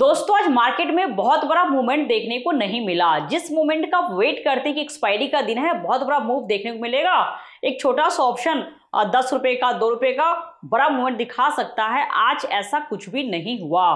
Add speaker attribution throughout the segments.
Speaker 1: दोस्तों आज मार्केट में बहुत बड़ा मूवमेंट देखने को नहीं मिला जिस मूवमेंट का वेट करते कि एक्सपायरी का दिन है बहुत बड़ा मूव देखने को मिलेगा एक छोटा सा ऑप्शन दस रुपए का दो रुपए का बड़ा मूवमेंट दिखा सकता है आज ऐसा कुछ भी नहीं हुआ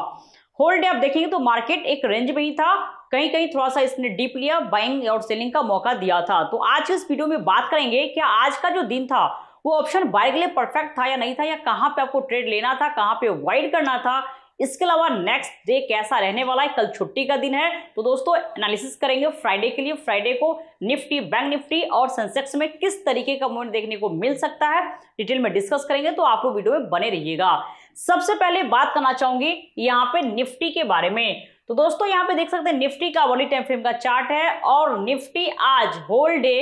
Speaker 1: होल डे आप देखेंगे तो मार्केट एक रेंज में ही था कहीं कहीं थोड़ा सा इसने डीप लिया बाइंग और सेलिंग का मौका दिया था तो आज इस वीडियो में बात करेंगे कि आज का जो दिन था वो ऑप्शन बाय के लिए परफेक्ट था या नहीं था या कहाँ पे आपको ट्रेड लेना था कहाँ पे वाइड करना था इसके अलावा नेक्स्ट डे कैसा रहने वाला है कल छुट्टी का दिन है तो दोस्तों एनालिसिस करेंगे फ्राइडे के लिए फ्राइडे को निफ्टी बैंक निफ्टी और सेंसेक्स में किस तरीके का मूवमेंट देखने को मिल सकता है डिटेल में डिस्कस करेंगे तो आप लोग वीडियो में बने रहिएगा सबसे पहले बात करना चाहूंगी यहाँ पे निफ्टी के बारे में तो दोस्तों यहाँ पे देख सकते हैं निफ्टी का वर्ली टाइम फ्रेम का चार्ट है और निफ्टी आज होल डे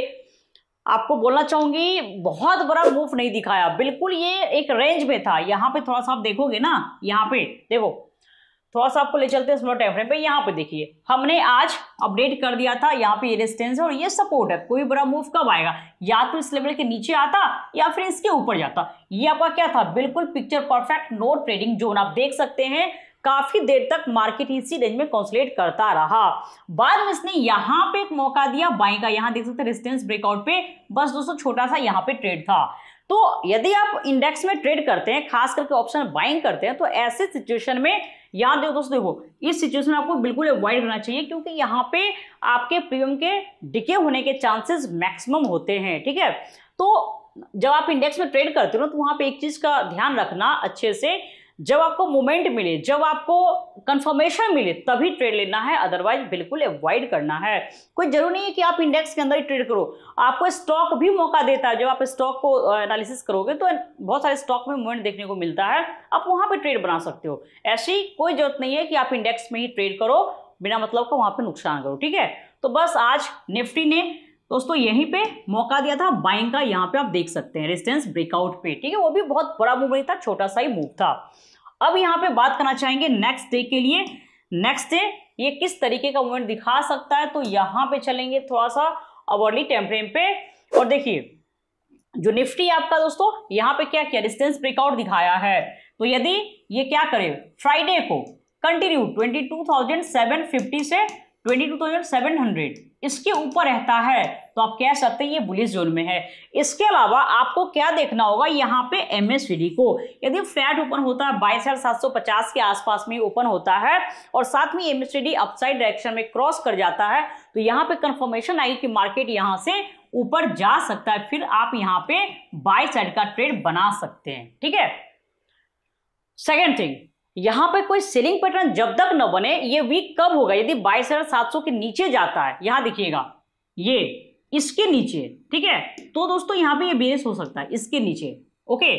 Speaker 1: आपको बोलना चाहूंगी बहुत बड़ा मूव नहीं दिखाया बिल्कुल ये एक रेंज में था यहाँ पे थोड़ा सा आप देखोगे ना यहाँ पे देखो थोड़ा सा आपको ले चलते हैं टाइम फ्रेम पे यहाँ पे देखिए हमने आज अपडेट कर दिया था यहाँ पे रेजिस्टेंस है और ये सपोर्ट है कोई बड़ा मूव कब आएगा या तो इस लेवल के नीचे आता या फिर इसके ऊपर जाता ये आपका क्या था बिल्कुल picture perfect no trading zone आप देख सकते हैं काफी देर तक मार्केट इसी रेंज में कॉन्सुलेट करता रहा बाद में इसने यहां पे एक मौका दिया बाई का यहां देख सकते रेजिस्टेंस ब्रेकआउट पे बस दोस्तों छोटा सा यहां पे ट्रेड था तो यदि आप इंडेक्स में ट्रेड करते हैं खास करके ऑप्शन बाइंग करते हैं तो ऐसे सिचुएशन में याद देखो दोस्तों देखो इस सिचुएशन में आपको बिल्कुल अवॉइड करना चाहिए क्योंकि यहाँ पे आपके प्रीमियम के डिके होने के चांसेस मैक्सिमम होते हैं ठीक है तो जब आप इंडेक्स में ट्रेड करते हो तो वहां पे एक चीज़ का ध्यान रखना अच्छे से जब आपको मोमेंट मिले जब आपको कंफर्मेशन मिले तभी ट्रेड लेना है अदरवाइज बिल्कुल अवॉइड करना है कोई जरूरी नहीं है कि आप इंडेक्स के अंदर ही ट्रेड करो आपको स्टॉक भी मौका देता है जब आप स्टॉक को एनालिसिस करोगे तो बहुत सारे स्टॉक में मूवमेंट देखने को मिलता है आप वहां पर ट्रेड बना सकते हो ऐसी कोई जरूरत नहीं है कि आप इंडेक्स में ही ट्रेड करो बिना मतलब का वहां पर नुकसान करो ठीक है तो बस आज निफ्टी ने दोस्तों यहीं पे मौका दिया था बाइंग का यहाँ पे आप देख सकते हैं रेजिस्टेंस ब्रेकआउट पे ठीक है वो भी बहुत बड़ा मूव नहीं था छोटा सा ही मूव था अब यहाँ पे बात करना चाहेंगे नेक्स्ट डे के लिए नेक्स्ट डे ये किस तरीके का मूवमेंट दिखा सकता है तो यहाँ पे चलेंगे थोड़ा सा अवर्ली टेम्परेम पे और देखिए जो निफ्टी आपका दोस्तों यहाँ पे क्या किया डिस्टेंस ब्रेकआउट दिखाया है तो यदि ये क्या करे फ्राइडे को कंटिन्यू फिफ्टी से 22,700 इसके ऊपर रहता है तो आप कह सकते हैं ये बुलिस जोन में है इसके अलावा आपको क्या देखना होगा यहाँ पे एम को यदि फ्लैट ओपन होता है बाईस हजार सात सौ पचास के आसपास में ओपन होता है और साथ में एमएसडी अपसाइड डायरेक्शन में क्रॉस कर जाता है तो यहाँ पे कंफर्मेशन आई कि मार्केट यहाँ से ऊपर जा सकता है फिर आप यहाँ पे बाई साइड का ट्रेड बना सकते हैं ठीक है सेकेंड थिंग यहाँ पे कोई सेलिंग पैटर्न जब तक न बने ये वीक कब होगा यदि बाईस हजार सात सौ के नीचे जाता है यहां देखिएगा ये इसके नीचे ठीक है तो दोस्तों यहां पे ये बेस हो सकता है इसके नीचे ओके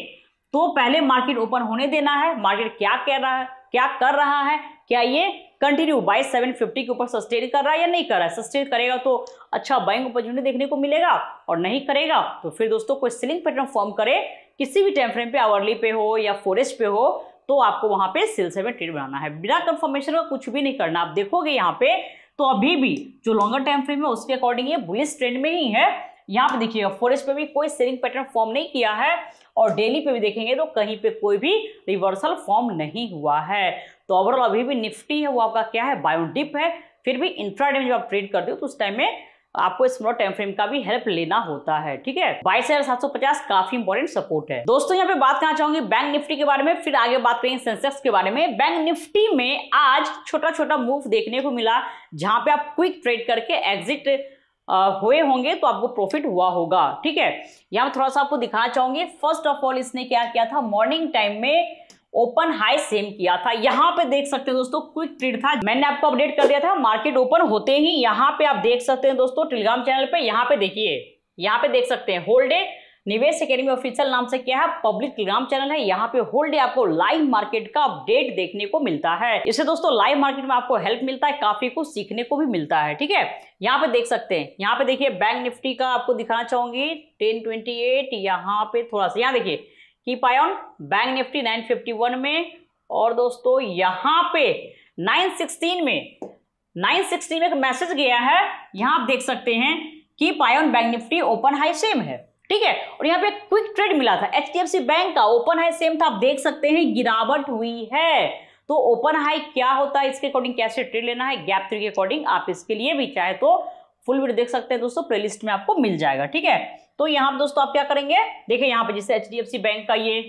Speaker 1: तो पहले मार्केट ओपन होने देना है मार्केट क्या कह रहा है क्या कर रहा है क्या ये कंटिन्यू बाईस सेवन फिफ्टी के ऊपर सस्टेन कर रहा है या नहीं कर रहा है सस्टेन करेगा तो अच्छा बाइंग ऑपरचुनिटी देखने को मिलेगा और नहीं करेगा तो फिर दोस्तों कोई सेलिंग पैटर्न फॉर्म करे किसी भी टाइम फ्रेम पे आवरली पे हो या फोरेस्ट पे हो तो आपको वहां पे सेल्स में ट्रेड बनाना है बिना कंफर्मेशन का कुछ भी नहीं करना आप देखोगे यहाँ पे तो अभी भी जो लॉन्गर टाइम फ्रेम है उसके अकॉर्डिंग ये बुलिस ट्रेंड में ही है यहाँ पे देखिएगा फोरेस्ट पे भी कोई सेलिंग पैटर्न फॉर्म नहीं किया है और डेली पे भी देखेंगे तो कहीं पे कोई भी रिवर्सल फॉर्म नहीं हुआ है तो ओवरऑल अभी भी निफ्टी है वो आपका क्या है बायोडिप है फिर भी इंट्राडे में जब आप ट्रेड करते हो तो उस टाइम में आपको इस टाइम फ्रेम का भी हेल्प लेना होता है ठीक है बाईस हजार सात सौ पचास काफी इंपॉर्टेंट सपोर्ट है दोस्तों यहाँ पे बात करना चाहूंगी बैंक निफ्टी के बारे में फिर आगे बात करेंगे सेंसेक्स के बारे में बैंक निफ्टी में आज छोटा छोटा मूव देखने को मिला जहां पे आप क्विक ट्रेड करके एग्जिट हुए होंगे तो आपको प्रॉफिट हुआ होगा ठीक है यहां थोड़ा सा आपको दिखाना चाहूंगी फर्स्ट ऑफ ऑल इसने क्या किया था मॉर्निंग टाइम में ओपन हाई सेम किया था यहाँ पे देख सकते हैं दोस्तों क्विक ट्रेड था मैंने आपको अपडेट कर दिया था मार्केट ओपन होते ही यहाँ पे आप देख सकते हैं दोस्तों टेलीग्राम चैनल पे यहाँ पे देखिए यहाँ पे देख सकते हैं होल्डे निवेश अकेडमी ऑफिशियल नाम से क्या है पब्लिक टेलीग्राम चैनल है यहाँ पे होल डे आपको लाइव मार्केट का अपडेट देखने को मिलता है इसे दोस्तों लाइव मार्केट में आपको हेल्प मिलता है काफी कुछ सीखने को भी मिलता है ठीक है यहाँ पे देख सकते हैं यहाँ पे देखिए बैंक निफ्टी का आपको दिखाना चाहूंगी टेन ट्वेंटी एट यहाँ पे थोड़ा सा यहाँ देखिए keep eye on bank Nifty 951 में और दोस्तों यहां पे 916 में 916 में एक मैसेज गया है यहां आप देख सकते हैं keep eye on bank Nifty open high same है ठीक है और यहाँ पे क्विक ट्रेड मिला था एच बैंक का ओपन हाई सेम था आप देख सकते हैं गिरावट हुई है तो ओपन हाई क्या होता है इसके अकॉर्डिंग कैसे ट्रेड लेना है गैप थ्री के अकॉर्डिंग आप इसके लिए भी चाहे तो फुल वीडियो देख सकते हैं दोस्तों प्लेलिस्ट में आपको मिल जाएगा ठीक है तो यहाँ पर दोस्तों आप क्या करेंगे देखिए यहाँ पे जैसे एच बैंक का ये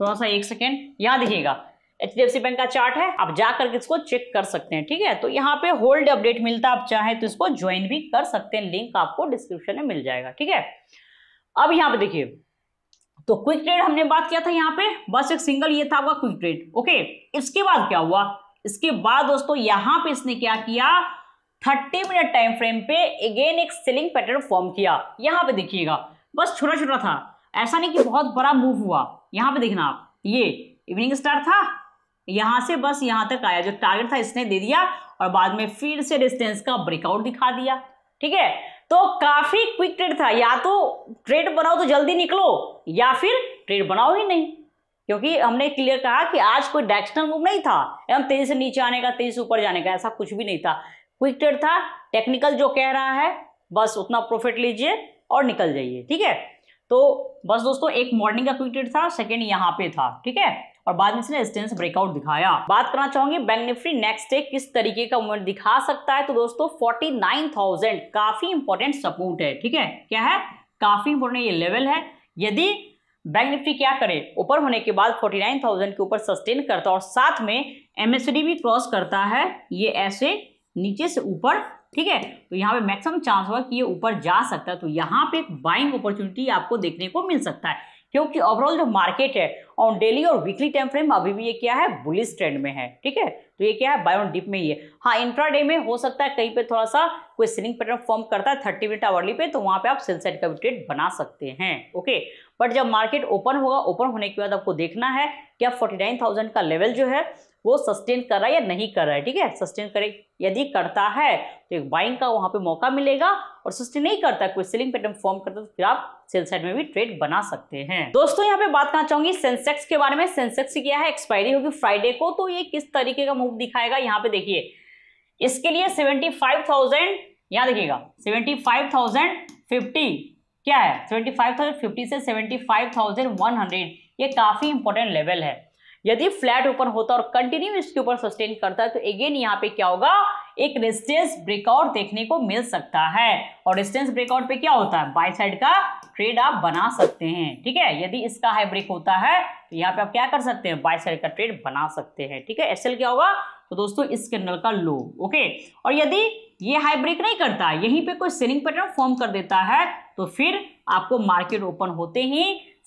Speaker 1: थोड़ा सा एक सेकेंड यहाँ देखिएगा एच बैंक का चार्ट है आप जा करके इसको चेक कर सकते हैं ठीक है तो यहाँ पे होल्ड अपडेट मिलता है आप चाहे तो इसको ज्वाइन भी कर सकते हैं लिंक आपको डिस्क्रिप्शन में मिल जाएगा ठीक है अब यहाँ पे देखिए तो क्विक ट्रेड हमने बात किया था यहाँ पे बस एक सिंगल ये था आपका क्विक ट्रेड ओके इसके बाद क्या हुआ इसके बाद दोस्तों यहाँ पे इसने क्या किया थर्टी मिनट टाइम फ्रेम पे अगेन एक सेलिंग पैटर्न फॉर्म किया यहाँ पे देखिएगा बस छोटा छोटा था ऐसा नहीं कि बहुत बड़ा मूव हुआ यहाँ पे देखना आप ये इवनिंग स्टार था यहाँ से बस यहाँ तक आया जो टारगेट था इसने दे दिया और बाद में फिर से डिस्टेंस का ब्रेकआउट दिखा दिया ठीक है तो काफी क्विक ट्रेड था या तो ट्रेड बनाओ तो जल्दी निकलो या फिर ट्रेड बनाओ ही नहीं क्योंकि हमने क्लियर कहा कि आज कोई डायरेक्शनल मूव नहीं था एकदम तेजी से नीचे आने का तेजी से ऊपर जाने का ऐसा कुछ भी नहीं था क्विक ट्रेड था टेक्निकल जो कह रहा है बस उतना प्रॉफिट लीजिए और निकल जाइए ठीक है तो बस दोस्तों एक मॉर्निंग का क्विक ट्रेड था सेकेंड यहाँ पे था ठीक है और बाद में इसने रेजिस्टेंस ब्रेकआउट दिखाया बात करना चाहूंगी बैंक निफ्टी नेक्स्ट डे किस तरीके का मूवमेंट दिखा सकता है तो दोस्तों थाउजेंड काफी इंपॉर्टेंट सपोर्ट है ठीक है क्या है काफी इंपॉर्टेंट ये लेवल है यदि बैंक निफ्टी क्या करे ऊपर होने के बाद 49,000 के ऊपर सस्टेन करता है और साथ में एमएसडी भी क्रॉस करता है ये ऐसे नीचे से ऊपर ठीक है तो यहाँ पे मैक्सिमम चांस होगा कि ये ऊपर जा सकता है तो यहाँ पे एक बाइंग अपॉर्चुनिटी आपको देखने को मिल सकता है क्योंकि ओवरऑल जो मार्केट है ऑन डेली और वीकली टाइम फ्रेम अभी भी ये क्या है बुलिस ट्रेंड में है ठीक है तो ये क्या है बायोन डिप में ही है हाँ डे में हो सकता है कहीं पे थोड़ा सा कोई सेलिंग पैटर्न फॉर्म करता है थर्टी मिनट आवरली पे तो वहां पे आप सेल साइड का ट्रेड बना सकते हैं ओके बट जब मार्केट ओपन होगा ओपन होने के बाद आपको देखना है क्या फोर्टी का लेवल जो है वो सस्टेन कर रहा है या नहीं कर रहा है ठीक है सस्टेन करे यदि करता है तो एक बाइंग का वहां पे मौका मिलेगा और सस्टेन नहीं करता कोई सेलिंग पैटर्न फॉर्म करता तो फिर आप सेल साइड में भी ट्रेड बना सकते हैं दोस्तों यहाँ पे बात करना चाहूंगी सेंस सेंसेक्स के बारे में सेंसेक्स क्या है एक्सपायरी होगी फ्राइडे को तो ये किस तरीके का मूव दिखाएगा यहाँ पे देखिए इसके लिए सेवेंटी फाइव थाउजेंड यहाँ देखिएगा सेवेंटी फाइव थाउजेंड फिफ्टी क्या है सेवेंटी फाइव थाउजेंड फिफ्टी से seventy five thousand one hundred ये काफ़ी इंपॉर्टेंट लेवल है यदि फ्लैट ऊपर होता और कंटिन्यू इसके ऊपर सस्टेन करता है तो अगेन यहाँ पे क्या होगा एक रेजिस्टेंस ब्रेकआउट देखने को मिल सकता है और रेजिस्टेंस ब्रेकआउट पे क्या होता है बाई साइड का ट्रेड आप बना सकते हैं ठीक है यदि इसका हाई ब्रेक होता है तो यहाँ पे आप क्या कर सकते हैं बाई साइड का ट्रेड बना सकते हैं ठीक है एस क्या होगा तो दोस्तों इस कैंडल का लो ओके और यदि ये हाई ब्रेक नहीं करता यहीं पे कोई सेलिंग पैटर्न फॉर्म कर देता है तो फिर आपको मार्केट ओपन होते ही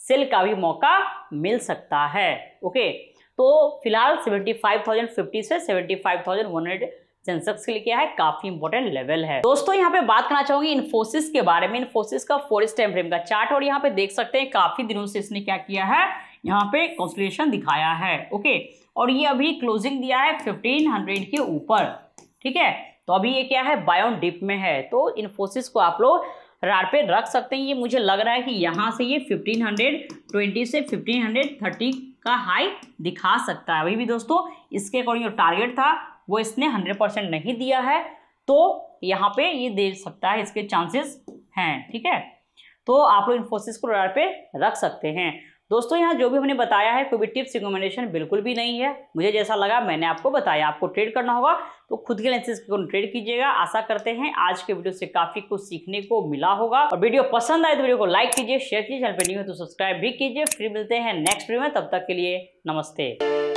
Speaker 1: सेल का भी मौका मिल सकता है ओके तो फिलहाल सेवेंटी फाइव थाउजेंड फिफ्टी से seventy five thousand one hundred Sensex के लिए क्या है काफी इंपॉर्टेंट लेवल है दोस्तों यहाँ पे बात करना चाहूंगी इन्फोसिस के बारे में इन्फोसिस का फोर्थ टाइम फ्रेम का चार्ट और यहाँ पे देख सकते हैं काफी दिनों से इसने क्या किया है यहाँ पे कॉन्सुलेशन दिखाया है ओके और ये अभी क्लोजिंग दिया है 1500 के ऊपर ठीक है तो अभी ये क्या है बायोन डिप में है तो इन्फोसिस को आप लोग रार पे रख सकते हैं ये मुझे लग रहा है कि यहाँ से ये 1520 से 1530 का हाई दिखा सकता है अभी भी दोस्तों इसके अकॉर्डिंग जो टारगेट था वो इसने हंड्रेड परसेंट नहीं दिया है तो यहाँ पे ये दे सकता है इसके चांसेस हैं ठीक है तो आप लोग इन्फोसिस को रडार पे रख सकते हैं दोस्तों यहाँ जो भी हमने बताया है कोई भी टिप्स रिकमेंडेशन बिल्कुल भी नहीं है मुझे जैसा लगा मैंने आपको बताया आपको ट्रेड करना होगा तो खुद के लेंसेज को ट्रेड कीजिएगा आशा करते हैं आज के वीडियो से काफी कुछ सीखने को मिला होगा और वीडियो पसंद आए तो वीडियो को लाइक कीजिए शेयर कीजिए चैनल पर न्यू है तो सब्सक्राइब भी कीजिए फिर मिलते हैं नेक्स्ट वीडियो में तब तक के लिए नमस्ते